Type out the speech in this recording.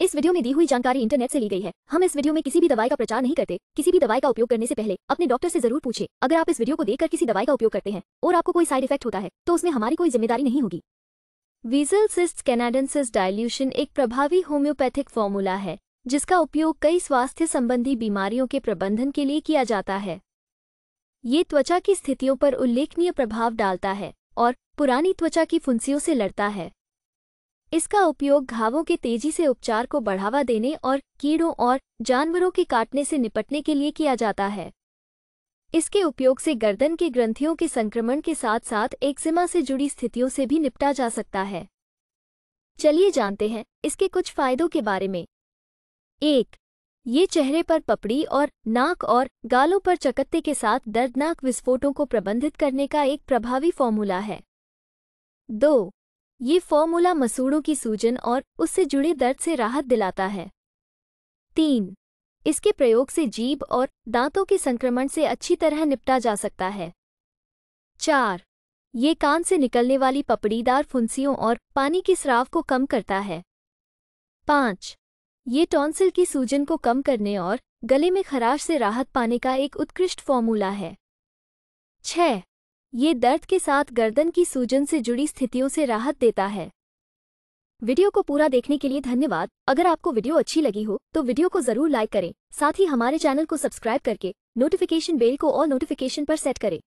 इस वीडियो में दी हुई जानकारी इंटरनेट से ली गई है हम इस वीडियो में किसी भी दवाई का प्रचार नहीं करते किसी भी दवाई का उपयोग करने से पहले अपने डॉक्टर से जरूर पूछे अगर आप इस वीडियो को देखकर किसी दवाई का उपयोग करते हैं और आपको कोई साइड इफेक्ट होता है तो उसमें हमारी कोई जिम्मेदारी नहीं होगी वीजल सिस्ट कैनाडेंसिस डायल्यूशन एक प्रभावी होम्योपैथिक फॉर्मूला है जिसका उपयोग कई स्वास्थ्य संबंधी बीमारियों के प्रबंधन के लिए किया जाता है ये त्वचा की स्थितियों पर उल्लेखनीय प्रभाव डालता है और पुरानी त्वचा की फुंसियों से लड़ता है इसका उपयोग घावों के तेजी से उपचार को बढ़ावा देने और कीड़ों और जानवरों के काटने से निपटने के लिए किया जाता है इसके उपयोग से गर्दन के ग्रंथियों के संक्रमण के साथ साथ एक्जिमा से जुड़ी स्थितियों से भी निपटा जा सकता है चलिए जानते हैं इसके कुछ फायदों के बारे में एक ये चेहरे पर पपड़ी और नाक और गालों पर चकत्ते के साथ दर्दनाक विस्फोटों को प्रबंधित करने का एक प्रभावी फॉर्मूला है दो ये फॉर्मूला मसूड़ों की सूजन और उससे जुड़े दर्द से राहत दिलाता है तीन इसके प्रयोग से जीभ और दांतों के संक्रमण से अच्छी तरह निपटा जा सकता है चार ये कान से निकलने वाली पपड़ीदार फुंसियों और पानी के स्राव को कम करता है पाँच ये टॉन्सिल की सूजन को कम करने और गले में खराश से राहत पाने का एक उत्कृष्ट फॉर्मूला है छह ये दर्द के साथ गर्दन की सूजन से जुड़ी स्थितियों से राहत देता है वीडियो को पूरा देखने के लिए धन्यवाद अगर आपको वीडियो अच्छी लगी हो तो वीडियो को जरूर लाइक करें साथ ही हमारे चैनल को सब्सक्राइब करके नोटिफिकेशन बेल को ऑल नोटिफिकेशन पर सेट करें